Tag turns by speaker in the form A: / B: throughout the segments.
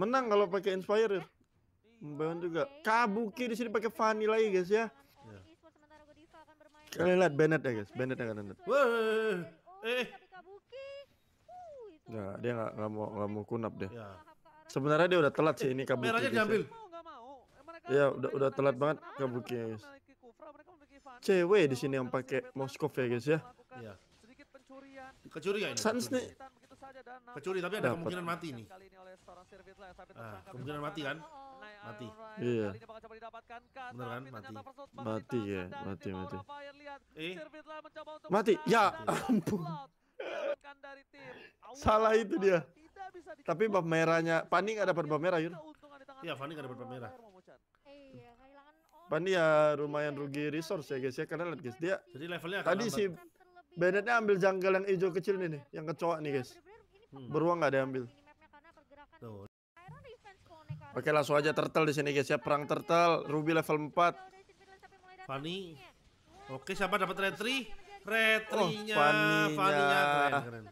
A: Menang kalau pakai Inspire. Ya? Membangun juga. Kabuki di sini pakai Fanny lagi guys ya. Iya. Kalian lihat Bennett ya guys, Bennett akan Bennett Wah, oh, eh. Nggak, dia nggak nggak mau nggak mau kunap deh. Ya. Sebenarnya dia udah telat sih ini Kabuki. Merahnya eh, diambil. Ya udah udah telat banget Kabuki ya guys. Cewek di sini yang pakai Moskov ya guys ya.
B: Iya. Sedikit Kecurian Sans nih Kecuri tapi ada Dapat. Ah, kemungkinan mati nih. Kan? Nah, kemungkinan mati kan? Mati. Iya. Bener kan? Mati.
A: Mati iya. eh? ya, mati mati. Eh. Mati. Ya ampun. Salah itu dia. Tapi bab merahnya, Pani iya, nggak dapat bab merah Yun?
B: Eh, iya, Pani nggak dapat bab merah.
A: Pani ya lumayan iya, rugi resource ya guys ya karena lihat guys dia.
B: Jadi levelnya tadi si
A: Bennettnya ambil jungle yang hijau kecil ini nih, yang kecoa nih guys. Hmm. Beruang nggak diambil. Tuh. Oke langsung aja turtle di sini guys ya perang turtle Ruby level 4.
B: Fani. Oke siapa dapat retri? Retrinya. Oh, Faninya. Fani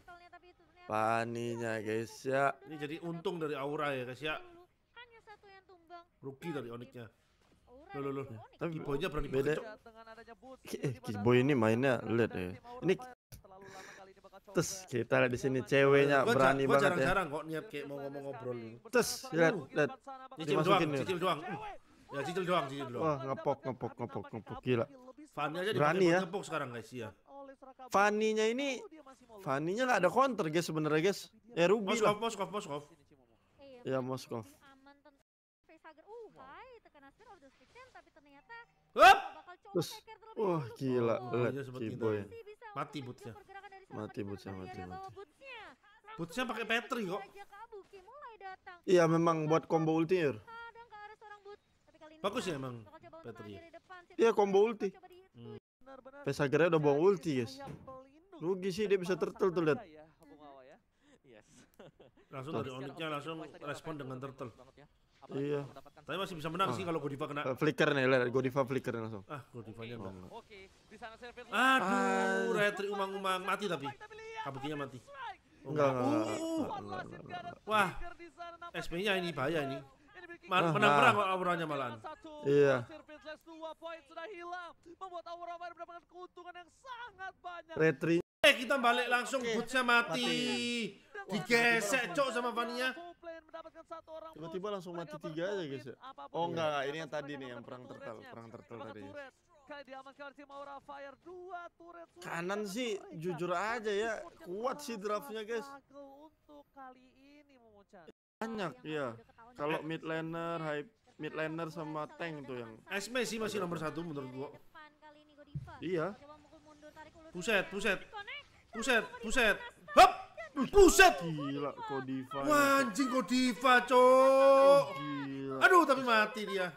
B: Fani guys ya. Ini jadi untung dari Aura ya guys ya. Kan Ruki iya, dari Oniknya. Loh loh loh. Tapi Kiboynya berani beda.
A: Kiboy ini mainnya lihat ya. Ini Terus kita lihat di sini ceweknya gua berani gua banget jarang -jarang
B: ya. kok niat kayak mau ngomong ngobrol. Terus uh. lihat lihat cicil doang, cicil doang. Uh. Ya cicil doang, cicil doang. Wah,
A: ngepok ngepok ngepok ngepok gila. Fanny aja berani ya. ngepok
B: sekarang guys ya.
A: Faninya ini Faninya nggak ada counter guys sebenarnya guys. Ya Ruby Moskov, lah. Moskov, Moskov. Ya Moskov. Hup! Terus,
B: wah gila, lihat iya, si boy. Mati butnya.
A: Mati bootsnya, mati, mati.
B: Bootsnya pakai Petri kok.
A: Iya, memang buat combo ulti, ya
B: Bagus ya emang Petri.
A: Iya, combo ulti. Hmm. Pesagernya udah buang ulti, guys. Rugi sih dia bisa turtle tuh, liat.
B: Ya. Langsung dari Oniknya langsung respon dengan turtle. Apalagi iya. Tapi masih bisa menang ah. sih kalau Godiva kena. Eh, flicker
A: nih, lihat Godiva flicker nih langsung. Ah, Godivanya okay. enggak. Oke,
B: di sana servis. Aduh, Retri umang-umang mati tapi. Kabukinya mati. Oh, uh. enggak, enggak, enggak, Wah, SP-nya ini bahaya ini. Man, ah, menang perang nah. auranya malahan. Iya. Servis dua poin sudah hilang, membuat aura mendapatkan keuntungan yang sangat banyak. Retri Eh kita balik langsung bootsnya mati. mati. Digesek cok sama Vania.
A: Tiba-tiba langsung mati tiga aja guys ya. Oh enggak, ini yang tadi nih yang perang tertel, perang tertel tadi. Kanan sih jujur aja ya, kuat sih draftnya guys. Banyak ya. Kalau mid laner, high mid laner sama tank tuh yang. Esme sih masih nomor satu
B: menurut gua. Iya. Buset, ya. buset. Buset, buset. Hop. Buset gila Kodiva. Ya, Wah, anjing Kodiva, cok. Gila. Aduh, tapi mati dia.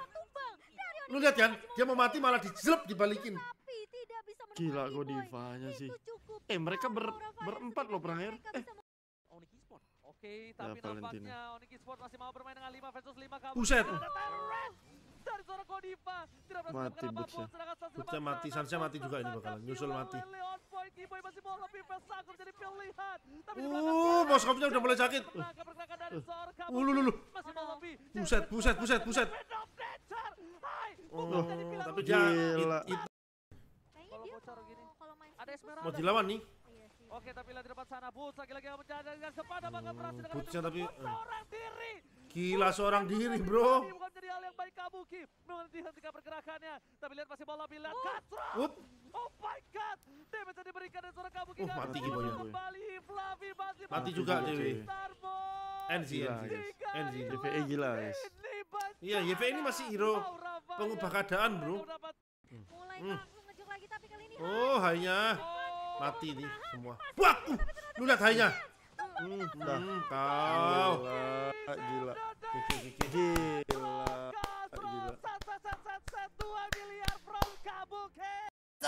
B: Lu lihat kan, dia mau mati malah dijelep dibalikin.
A: Gila Kodivanya sih.
B: Eh, mereka ber
A: berempat loh perang Eh, Oke, tapi nampaknya Onyx Sport masih mau bermain dengan 5 versus 5 kabur. Buset dari seorang Kodipa Tidak berhasil
B: mati butnya. Butnya mati, seharusnya mati juga ini bakalan. Nyusul mati. Uh, kopnya udah mulai sakit. Uh, uh, lu lu Buset, buset, buset, buset. Oh, oh tapi dia itu. Mau dilawan nih. Oke tapi lihat di depan sana bus lagi-lagi mencari dengan sepada hmm, bakal berhasil dengan Bootsnya tapi eh, seorang diri. Gila seorang diri bro. bukan jadi hal yang baik Kabuki. Menghentikan pergerakannya. Tapi lihat masih bola bila Katra. Oh my god. Damage yang diberikan dan seorang Kabuki. Oh mati gimana Kembali masih mati juga Dewi. NZ NZ. NZ
A: DPE gila guys.
B: Iya YVE ini masih hero pengubah keadaan bro. Hmm. Hmm. Oh hanya. Mati nih semua. Wah, uh, lu lihat hanya Hmm, dah. kau. Gila. Gila.
C: Gila. Gila.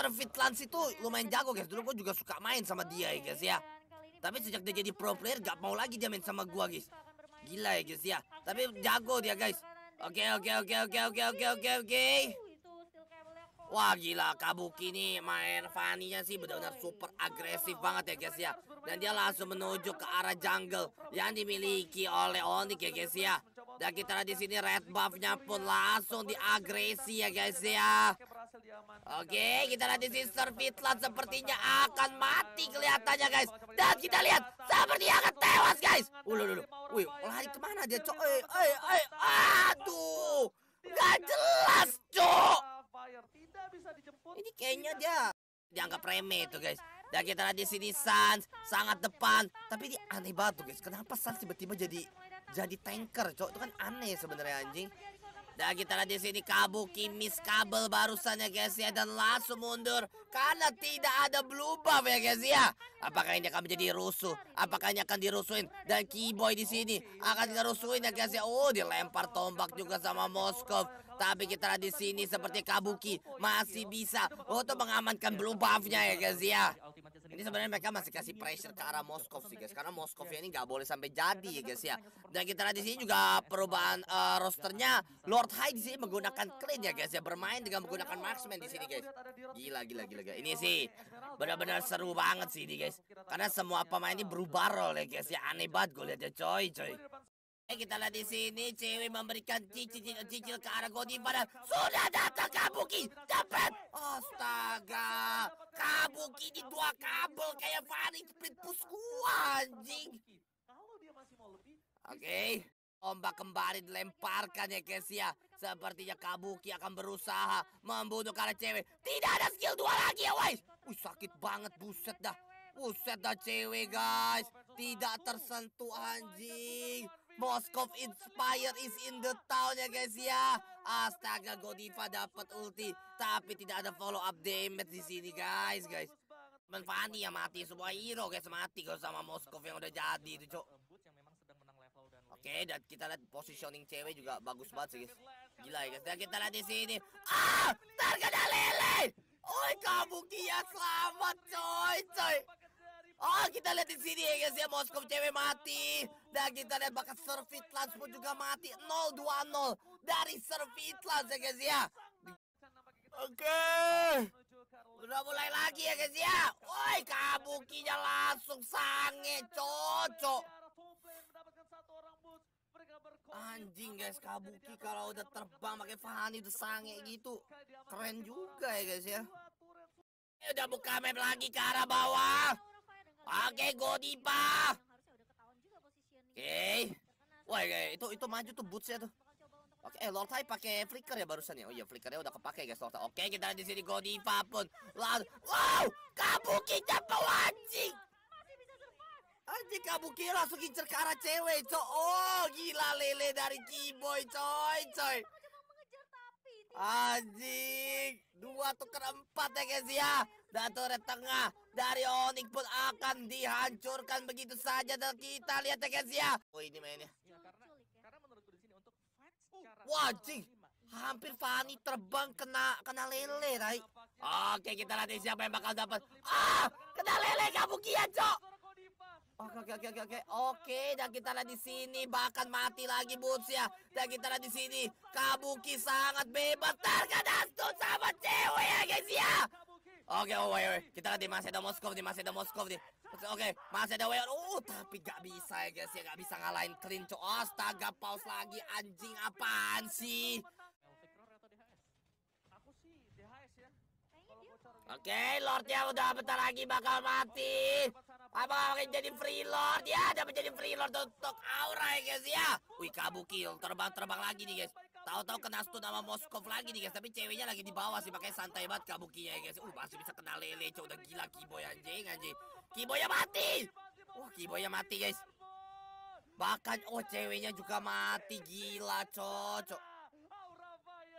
C: Mister itu lumayan jago guys. Dulu gue juga suka main sama dia ya guys ya. Tapi sejak dia jadi pro player gak mau lagi dia main sama gua guys. Gila ya guys ya. Tapi jago dia guys. Oke okay, oke okay, oke okay, oke oke oke oke oke. Wah gila Kabuki ini main Fanny-nya sih benar-benar super agresif banget ya guys ya Dan dia langsung menuju ke arah jungle yang dimiliki oleh Onik ya guys ya Dan kita lihat di sini red buff-nya pun langsung diagresi ya guys ya Oke kita lihat di sini Servitlan sepertinya akan mati kelihatannya guys Dan kita lihat sepertinya akan tewas guys Ulu, uh, ulu, Wih lari kemana dia coy eh, eh, eh, Aduh Gak jelas kayaknya dia dianggap remeh tuh guys. Dan kita lihat di sini Sans sangat depan, tapi dia aneh banget tuh guys. Kenapa Sans tiba-tiba jadi jadi tanker, cok? Itu kan aneh sebenarnya anjing. Dan kita lihat di sini Kabuki miss kabel barusan ya guys ya dan langsung mundur karena tidak ada blue buff ya guys ya. Apakah ini akan menjadi rusuh? Apakah ini akan dirusuhin? Dan Keyboy di sini akan dirusuhin ya guys ya. Oh dilempar tombak juga sama Moskov. Tapi kita di sini seperti Kabuki masih bisa untuk mengamankan blue buffnya ya guys ya. Ini sebenarnya mereka masih kasih pressure ke arah Moskov sih guys. Karena Moskov ini nggak boleh sampai jadi ya guys ya. Dan kita di sini juga perubahan uh, rosternya Lord High di sini menggunakan clean ya guys ya bermain dengan menggunakan marksman di sini guys. Gila gila gila gila. Ini sih benar-benar seru banget sih ini guys. Karena semua pemain ini berubah role ya guys ya. Aneh banget gue liatnya coy coy. Eh, kita lihat di sini cewek memberikan cicil-cicil ke arah pada Sudah datang Kabuki, cepat! Astaga, Kabuki di dua kabel kayak Fari split push gua anjing. Kalau dia masih mau lebih. Oke. Okay. Ombak kembali dilemparkan ya Kesia. Sepertinya Kabuki akan berusaha membunuh kala cewek. Tidak ada skill dua lagi ya, woi. Uh, sakit banget buset dah. Buset dah cewek guys. Tidak tersentuh anjing. Moskov inspired is in the town ya guys ya. Astaga Godiva dapat ulti tapi tidak ada follow up damage di sini guys guys. Teman ya mati semua hero guys mati kalau sama Moskov yang udah jadi itu cok. Oke okay, dan kita lihat positioning cewek juga bagus banget sih guys. Gila ya guys. Dan kita lihat di sini. Ah, terkena lele. Oi kamu kia selamat coy coy. Oh kita lihat di sini ya guys ya Moskov cewek mati Dan kita lihat bahkan Servitlans pun juga mati 020 dari Servitlans ya guys ya Oke okay. Udah mulai lagi ya guys ya Woi kabukinya langsung sange cocok Anjing guys kabuki kalau udah terbang pakai Fahani itu sange gitu Keren juga ya guys ya Udah buka map lagi ke arah bawah Oke, Godiva. Iya, iya, Oke. Wah, eh, itu itu maju tuh bootsnya tuh. Oke, okay, eh, Lord Tai pakai flicker ya barusan ya. Oh iya, flickernya udah kepake guys, Lord Oke, kita di sini Godiva iya, pun. Lalu, wow, Kabuki jatuh anjing. Anjing Kabuki langsung incer ke arah cewek, coy. Oh, gila lele dari Kiboy, coy, coy. Anjing, dua tuh empat ya guys ya dan turret tengah dari Onyx pun akan dihancurkan begitu saja dan kita lihat ya guys ya. Oh ini mainnya. Iya, ya, karena, karena untuk fight oh, secara Wah, jing. Hampir Fani terbang kena kena lele, Rai. Oke, kita lihat siapa yang bakal dapat. Ah, kena lele kamu kia, Cok. Oke oke oke oke oke oke dan kita lihat di sini bahkan mati lagi Boots ya dan kita lihat di sini Kabuki sangat bebas terkadang sama cewek ya guys ya Oke, okay, oh, wait, kita di masih ada Moskov di masih ada Moskov di Oke, okay, masih ada Weon. Oh, tapi gak bisa ya guys ya, gak bisa ngalahin Klinco. Astaga, paus lagi anjing apaan sih? Aku sih DHS ya. Oke, okay, Lordnya udah bentar lagi bakal mati. Apa akan jadi Free Lord? Ya, dapat jadi Free Lord untuk aura ya guys ya. Wih, Kabuki terbang-terbang lagi nih guys. Tahu-tahu kena stun sama Moskov lagi nih guys, tapi ceweknya lagi di bawah sih pakai santai banget kabukinya ya guys. Uh masih bisa kena lele, cowok udah gila Kiboy anjing anjing. Kiboynya mati. Wah, Kiboynya mati guys. Bahkan oh ceweknya juga mati gila cocok.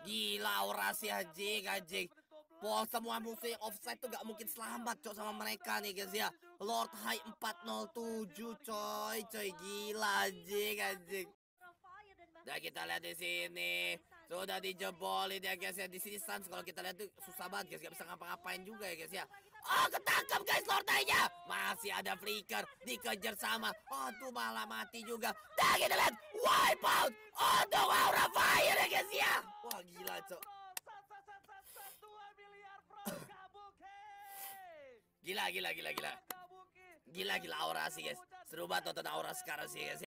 C: Gila orasi anjing anjing. Wow, semua musuh yang offside tuh gak mungkin selamat cok sama mereka nih guys ya. Lord High 407 coy coy gila anjing anjing. Nah kita lihat di sini sudah dijebolin ya guys ya di sini stance kalau kita lihat tuh susah banget guys gak bisa ngapa-ngapain juga ya guys ya. Oh ketangkap guys lordainya masih ada flicker dikejar sama. Oh tuh malah mati juga. dah kita lihat wipe out untuk aura fire ya guys ya. Wah gila cok. Gila gila gila gila. Gila gila aura sih guys. Seru banget nonton aura sekarang sih guys. Ya.